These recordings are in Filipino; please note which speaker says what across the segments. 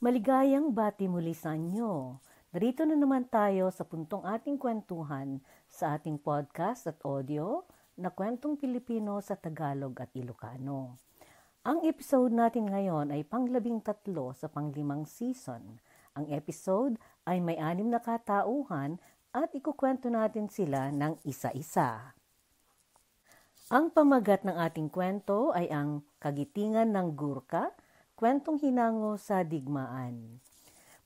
Speaker 1: Maligayang bati muli sa inyo. Narito na naman tayo sa puntong ating kwentuhan sa ating podcast at audio na Kwentong Pilipino sa Tagalog at Ilocano. Ang episode natin ngayon ay panglabing tatlo sa panglimang season. Ang episode ay may anim na katauhan at ikukwento natin sila ng isa-isa. Ang pamagat ng ating kwento ay ang kagitingan ng Gurka kwentong hinango sa digmaan.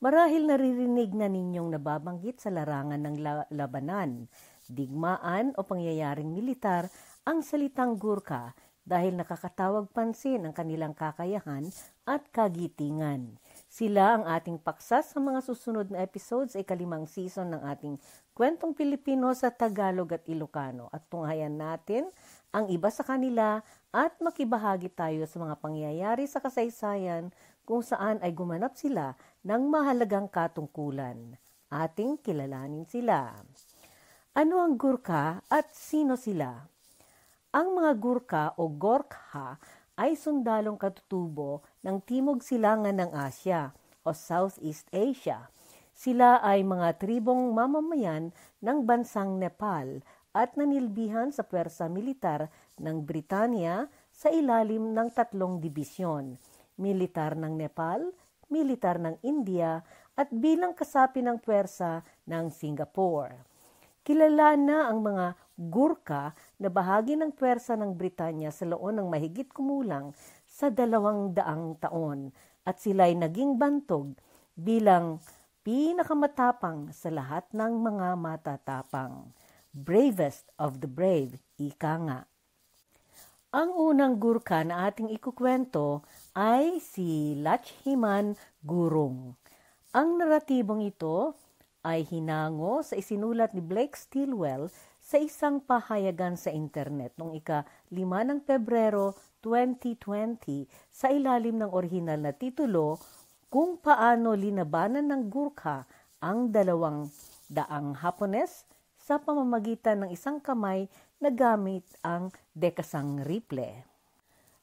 Speaker 1: Marahil naririnig na ninyong nababanggit sa larangan ng la- labanan, digmaan o pangyayaring militar ang salitang Gurkha dahil nakakatawag pansin ang kanilang kakayahan at kagitingan. Sila ang ating paksa sa mga susunod na episodes ay kalimang season ng ating Kwentong Pilipino sa Tagalog at Ilocano at tunghayan natin ang iba sa kanila at makibahagi tayo sa mga pangyayari sa kasaysayan kung saan ay gumanap sila ng mahalagang katungkulan. Ating kilalanin sila. Ano ang Gurkha at sino sila? Ang mga Gurkha o Gorkha ay sundalong katutubo ng Timog Silangan ng Asya o Southeast Asia. Sila ay mga tribong mamamayan ng bansang Nepal at nanilbihan sa pwersa militar ng Britanya sa ilalim ng tatlong dibisyon, militar ng Nepal, militar ng India at bilang kasapi ng pwersa ng Singapore. Kilala na ang mga Gurkha na bahagi ng pwersa ng Britanya sa loon ng mahigit kumulang sa dalawang daang taon at sila'y naging bantog bilang pinakamatapang sa lahat ng mga matatapang. Bravest of the Brave, ika nga. Ang unang Gurkha na ating ikukwento ay si Lachhiman Gurung. Ang naratibong ito ay hinango sa isinulat ni Blake Stilwell sa isang pahayagan sa internet noong ika-5 ng Pebrero 2020 sa ilalim ng orihinal na titulo Kung paano linabanan ng Gurkha ang dalawang daang Hapones sa pamamagitan ng isang kamay na gamit ang dekasang riple.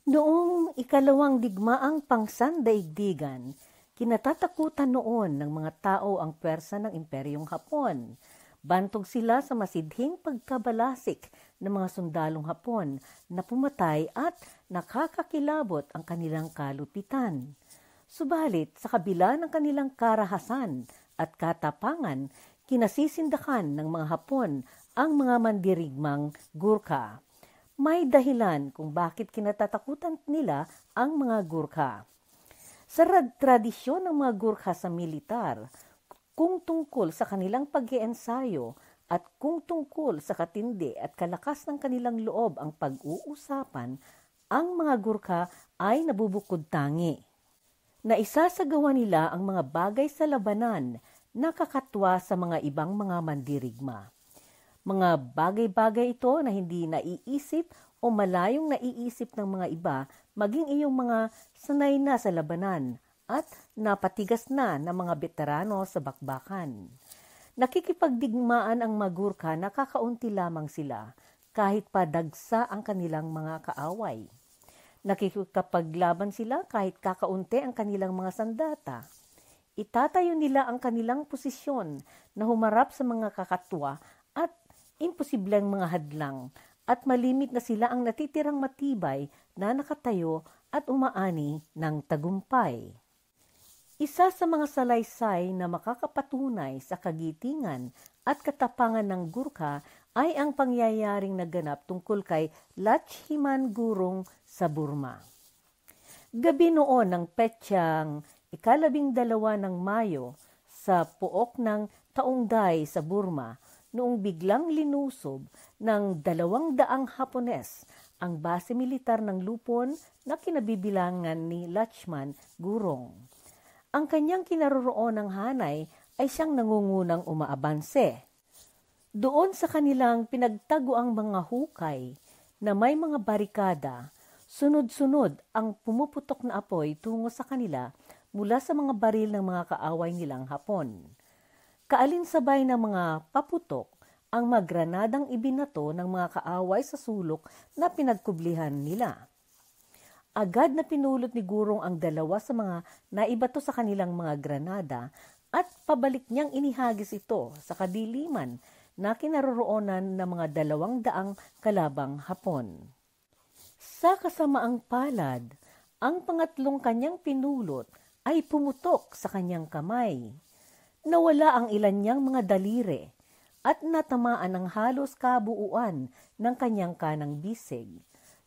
Speaker 1: Noong ikalawang digmaang pangsandaigdigan, kinatatakutan noon ng mga tao ang pwersa ng Imperyong Hapon. Bantog sila sa masidhing pagkabalasik ng mga sundalong Hapon na pumatay at nakakakilabot ang kanilang kalupitan. Subalit, sa kabila ng kanilang karahasan at katapangan, kinasisindakan ng mga Hapon ang mga mandirigmang Gurkha. May dahilan kung bakit kinatatakutan nila ang mga Gurkha. Sa tradisyon ng mga Gurkha sa militar, kung tungkol sa kanilang pag-iensayo at kung tungkol sa katindi at kalakas ng kanilang loob ang pag-uusapan, ang mga Gurkha ay nabubukod tangi na isasagawa nila ang mga bagay sa labanan nakakatwa sa mga ibang mga mandirigma. Mga bagay-bagay ito na hindi naiisip o malayong naiisip ng mga iba maging iyong mga sanay na sa labanan at napatigas na ng mga veterano sa bakbakan. Nakikipagdigmaan ang magurka na kakaunti lamang sila kahit pa dagsa ang kanilang mga kaaway. Nakikipaglaban sila kahit kakaunti ang kanilang mga sandata itatayo nila ang kanilang posisyon na humarap sa mga kakatwa at imposibleng mga hadlang at malimit na sila ang natitirang matibay na nakatayo at umaani ng tagumpay. Isa sa mga salaysay na makakapatunay sa kagitingan at katapangan ng Gurkha ay ang pangyayaring naganap tungkol kay Lachiman Gurung sa Burma. Gabi noon ng Petsyang ikalabing dalawa ng Mayo sa pook ng Taungday sa Burma noong biglang linusob ng dalawang daang Hapones ang base militar ng Lupon na kinabibilangan ni Lachman Gurong. Ang kanyang kinaroroon ng hanay ay siyang nangungunang umaabanse. Doon sa kanilang pinagtago ang mga hukay na may mga barikada, sunod-sunod ang pumuputok na apoy tungo sa kanila mula sa mga baril ng mga kaaway nilang Hapon. Kaalinsabay ng mga paputok ang magranadang ibinato ng mga kaaway sa sulok na pinagkublihan nila. Agad na pinulot ni Gurong ang dalawa sa mga naibato sa kanilang mga granada at pabalik niyang inihagis ito sa kadiliman na kinaroroonan ng mga dalawang daang kalabang hapon. Sa kasamaang palad, ang pangatlong kanyang pinulot ay pumutok sa kanyang kamay. Nawala ang ilan niyang mga daliri at natamaan ang halos kabuuan ng kanyang kanang bisig.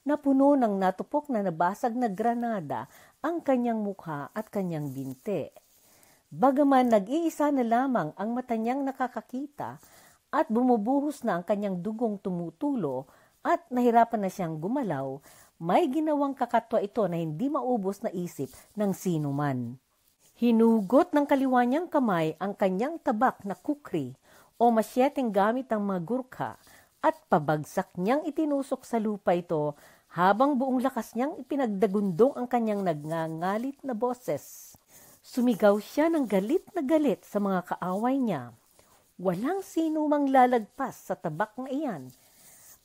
Speaker 1: Napuno ng natupok na nabasag na granada ang kanyang mukha at kanyang binte. Bagaman nag-iisa na lamang ang mata niyang nakakakita at bumubuhos na ang kanyang dugong tumutulo at nahirapan na siyang gumalaw may ginawang kakatwa ito na hindi maubos na isip ng sino man. Hinugot ng kaliwa niyang kamay ang kanyang tabak na kukri o masyeteng gamit ng mga at pabagsak niyang itinusok sa lupa ito habang buong lakas niyang ipinagdagundong ang kanyang nagngangalit na boses. Sumigaw siya ng galit na galit sa mga kaaway niya. Walang sino mang lalagpas sa tabak na iyan.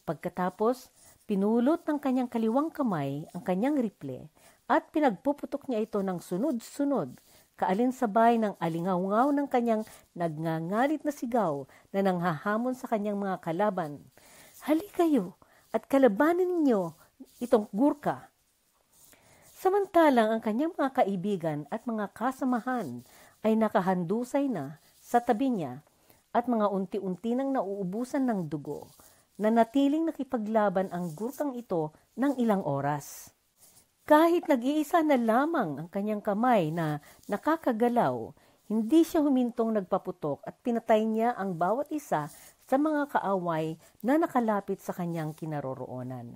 Speaker 1: Pagkatapos, Pinulot ng kanyang kaliwang kamay ang kanyang riple at pinagpuputok niya ito ng sunod-sunod, kaalinsabay ng alingaungaw ng kanyang nagngangalit na sigaw na nanghahamon sa kanyang mga kalaban. Hali kayo at kalabanin ninyo itong gurka. Samantalang ang kanyang mga kaibigan at mga kasamahan ay nakahandusay na sa tabi niya at mga unti-unti nang nauubusan ng dugo nanatiling nakipaglaban ang gurkang ito ng ilang oras. Kahit nag-iisa na lamang ang kanyang kamay na nakakagalaw, hindi siya humintong nagpaputok at pinatay niya ang bawat isa sa mga kaaway na nakalapit sa kanyang kinaroroonan.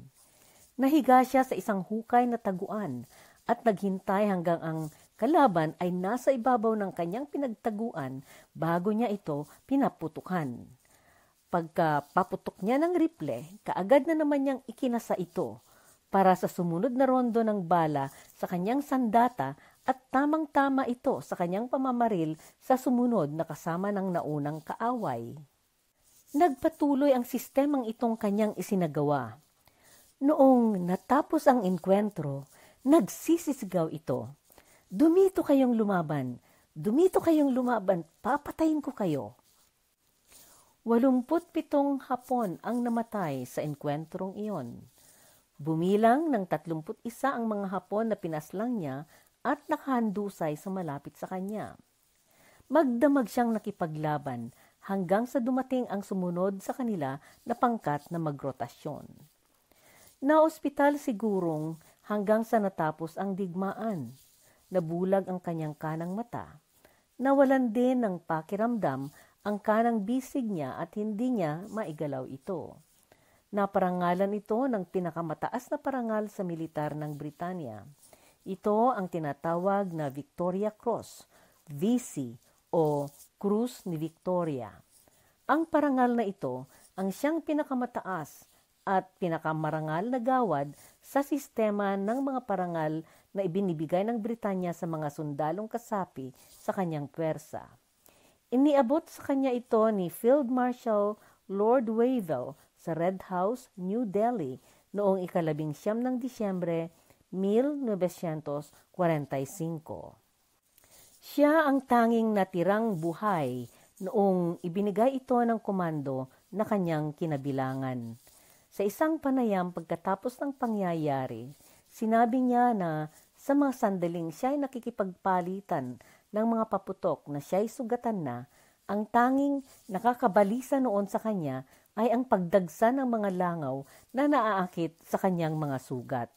Speaker 1: Nahiga siya sa isang hukay na taguan at naghintay hanggang ang kalaban ay nasa ibabaw ng kanyang pinagtaguan bago niya ito pinaputukan. Pagkapaputok niya ng riple, kaagad na naman niyang ikinasa ito para sa sumunod na rondo ng bala sa kanyang sandata at tamang-tama ito sa kanyang pamamaril sa sumunod na kasama ng naunang kaaway. Nagpatuloy ang sistemang itong kanyang isinagawa. Noong natapos ang inkwentro, nagsisisigaw ito. Dumito kayong lumaban, dumito kayong lumaban, papatayin ko kayo. 87 Hapon ang namatay sa inkwentrong iyon. Bumilang ng 31 ang mga Hapon na pinaslang niya at nakahandusay sa malapit sa kanya. Magdamag siyang nakipaglaban hanggang sa dumating ang sumunod sa kanila na pangkat na magrotasyon. Naospital si Gurong hanggang sa natapos ang digmaan. Nabulag ang kanyang kanang mata. Nawalan din ng pakiramdam ang kanang bisig niya at hindi niya maigalaw ito. Naparangalan ito ng pinakamataas na parangal sa militar ng Britanya. Ito ang tinatawag na Victoria Cross, VC o Cruz ni Victoria. Ang parangal na ito ang siyang pinakamataas at pinakamarangal na gawad sa sistema ng mga parangal na ibinibigay ng Britanya sa mga sundalong kasapi sa kanyang pwersa. Iniabot sa kanya ito ni Field Marshal Lord Wavell sa Red House, New Delhi noong ikalabing siyam ng Disyembre 1945. Siya ang tanging natirang buhay noong ibinigay ito ng komando na kanyang kinabilangan. Sa isang panayam pagkatapos ng pangyayari, sinabi niya na sa mga sandaling siya ay nakikipagpalitan ng mga paputok na siya ay sugatan na, ang tanging nakakabalisa noon sa kanya ay ang pagdagsa ng mga langaw na naaakit sa kanyang mga sugat.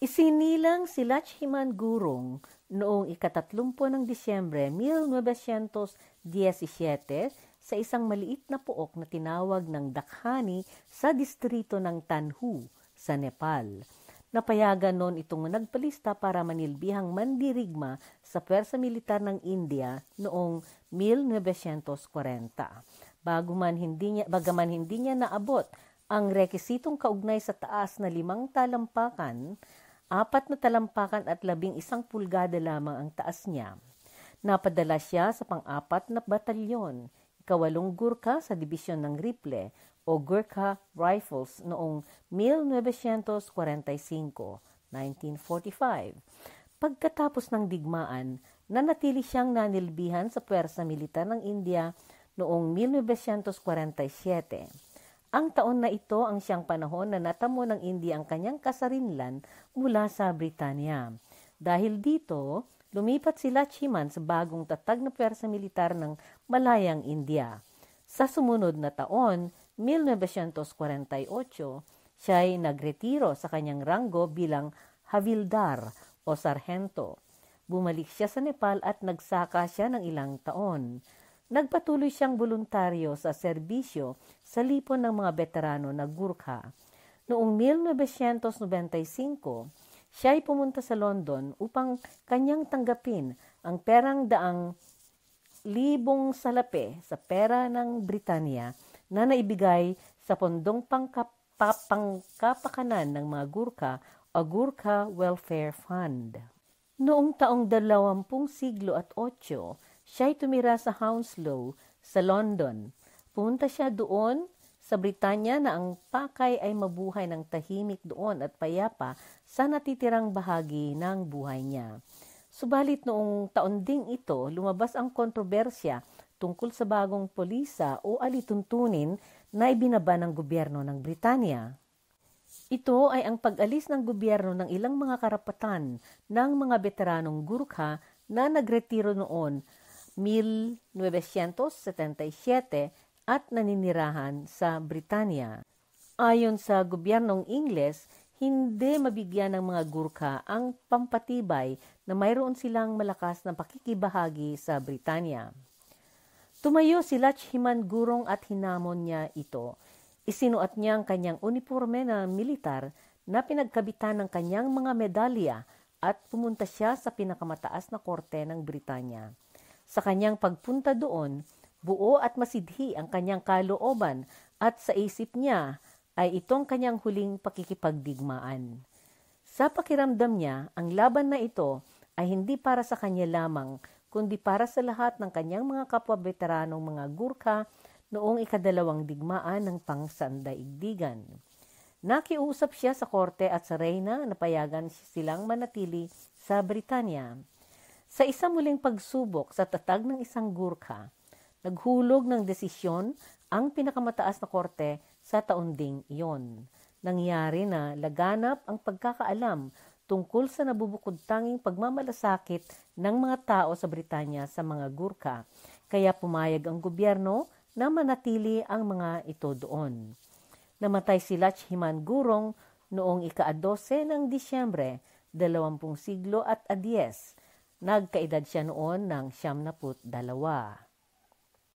Speaker 1: Isinilang si Lachiman Gurung noong ikatatlumpo ng Disyembre 1917 sa isang maliit na puok na tinawag ng Dakhani sa distrito ng Tanhu sa Nepal. Napayagan noon itong nagpalista para manilbihang mandirigma sa pwersa militar ng India noong 1940. Bago hindi niya, bagaman hindi niya naabot ang rekisitong kaugnay sa taas na limang talampakan, apat na talampakan at labing isang pulgada lamang ang taas niya. Napadala siya sa pang-apat na batalyon ikawalong Gurkha sa Dibisyon ng Riple o Gurkha Rifles noong 1945, 1945. Pagkatapos ng digmaan, nanatili siyang nanilbihan sa puwersa militar ng India noong 1947. Ang taon na ito ang siyang panahon na natamo ng India ang kanyang kasarinlan mula sa Britanya. Dahil dito, lumipat sila Chiman sa bagong tatag na pwersa militar ng Malayang India. Sa sumunod na taon, 1948, siya ay nagretiro sa kanyang ranggo bilang Havildar o Sarhento. Bumalik siya sa Nepal at nagsaka siya ng ilang taon. Nagpatuloy siyang voluntaryo sa serbisyo sa lipon ng mga veterano na Gurkha. Noong 1995, siya ay pumunta sa London upang kanyang tanggapin ang perang daang libong salapi sa pera ng Britanya na naibigay sa pondong pangkapakanan ng mga Gurkha o Gurkha Welfare Fund. Noong taong dalawampung siglo at otso, siya ay tumira sa Hounslow sa London. Pumunta siya doon sa Britanya na ang pakay ay mabuhay ng tahimik doon at payapa sa natitirang bahagi ng buhay niya. Subalit noong taon ding ito, lumabas ang kontrobersya tungkol sa bagong polisa o alituntunin na ibinaba ng gobyerno ng Britanya. Ito ay ang pag-alis ng gobyerno ng ilang mga karapatan ng mga veteranong Gurkha na nagretiro noon 1977 at naninirahan sa Britanya. Ayon sa gobyernong Ingles, hindi mabigyan ng mga gurka ang pampatibay na mayroon silang malakas na pakikibahagi sa Britanya. Tumayo si Lachiman Gurong at hinamon niya ito. Isinuot niya ang kanyang uniforme na militar na pinagkabitan ng kanyang mga medalya at pumunta siya sa pinakamataas na korte ng Britanya. Sa kanyang pagpunta doon, Buo at masidhi ang kanyang kalooban at sa isip niya ay itong kanyang huling pakikipagdigmaan. Sa pakiramdam niya, ang laban na ito ay hindi para sa kanya lamang, kundi para sa lahat ng kanyang mga kapwa-veteranong mga Gurkha noong ikadalawang digmaan ng pangsandaigdigan. Nakiusap siya sa korte at sa reyna na payagan silang manatili sa Britanya. Sa isang muling pagsubok sa tatag ng isang Gurkha, Naghulog ng desisyon ang pinakamataas na korte sa taon ding iyon. Nangyari na laganap ang pagkakaalam tungkol sa nabubukod tanging pagmamalasakit ng mga tao sa Britanya sa mga Gurkha. Kaya pumayag ang gobyerno na manatili ang mga ito doon. Namatay si Lach Gurong noong ika-12 ng Disyembre, 20 siglo at 10. Nagkaedad siya noon ng 72.